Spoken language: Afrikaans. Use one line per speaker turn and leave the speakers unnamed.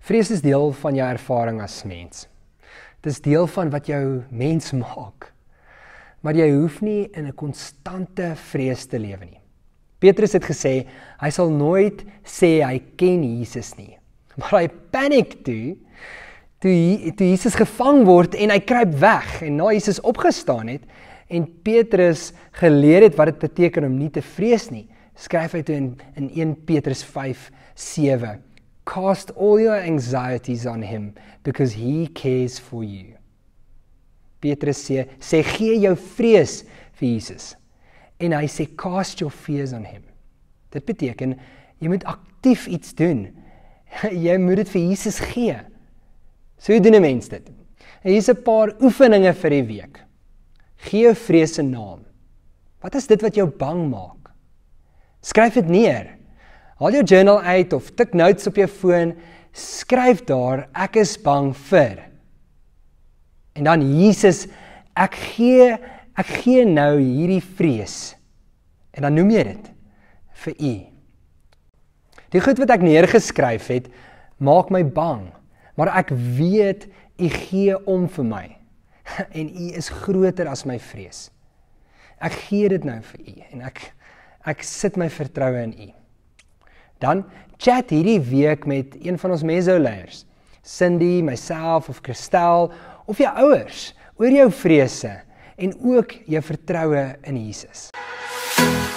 Vrees is deel van jou ervaring as mens. Dit is deel van wat jou mens maak. Maar jy hoef nie in 'n konstante vrees te lewe nie. Petrus het gesê hy sal nooit sê hy ken Jesus nie. Maar hy paniek toe toe, toe Jesus gevang word en hy kruip weg en na Jesus opgestaan het en Petrus geleer het wat dit beteken om nie te vrees nie. Skryf hy toe in, in 1 Petrus 5:7. Cast all your anxieties on him because he cares for you. Petrus sê sê gee jou vrees vir Jesus. En hy sê cast your fears on him. Dit beteken jy moet aktief iets doen. jy moet dit vir Jesus gee. So doen 'n mens dit. En hier's 'n paar oefeninge vir die week. Gee vrees se naam. Wat is dit wat jou bang maak? Skryf dit neer. Haal jou journal uit of tik notes op jou foon, skryf daar ek is bang vir. En dan Jesus, ek gee ek gee nou hierdie vrees. En dan noem jy dit vir u. Die goed wat ek neergeskryf het, maak my bang, maar ek weet u gee om vir my en u is groter as my vrees. Ek gee dit nou vir u en ek ek sit my vertroue in u dan chat hierdie week met een van ons mesouleiers, Cindy, myself of Christel of jou ouers oor jou vrese en ook jou vertroue in Jesus. Thank you